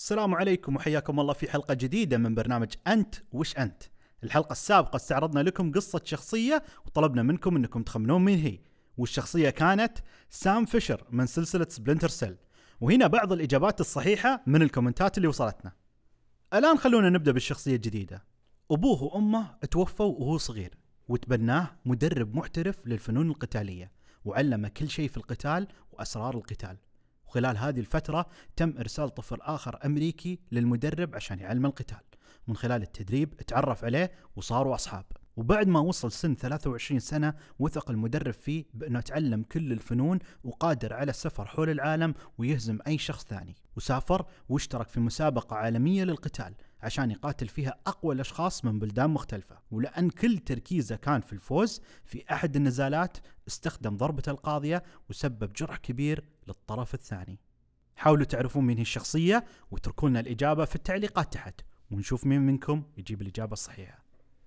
السلام عليكم وحياكم الله في حلقة جديدة من برنامج أنت وش أنت الحلقة السابقة استعرضنا لكم قصة شخصية وطلبنا منكم أنكم تخمنون مين هي والشخصية كانت سام فيشر من سلسلة سبلنتر سيل وهنا بعض الإجابات الصحيحة من الكومنتات اللي وصلتنا الآن خلونا نبدأ بالشخصية الجديدة أبوه وأمه توفوا وهو صغير وتبناه مدرب محترف للفنون القتالية وعلمه كل شيء في القتال وأسرار القتال وخلال هذه الفترة تم إرسال طفل آخر أمريكي للمدرب عشان يعلمه القتال من خلال التدريب تعرف عليه وصاروا أصحاب وبعد ما وصل سن 23 سنة وثق المدرب فيه بأنه تعلم كل الفنون وقادر على السفر حول العالم ويهزم أي شخص ثاني وسافر واشترك في مسابقة عالمية للقتال عشان يقاتل فيها أقوى الأشخاص من بلدان مختلفة ولأن كل تركيزه كان في الفوز في أحد النزالات استخدم ضربة القاضية وسبب جرح كبير للطرف الثاني حاولوا تعرفون مين هي الشخصية واتركوا لنا الإجابة في التعليقات تحت ونشوف مين منكم يجيب الإجابة الصحيحة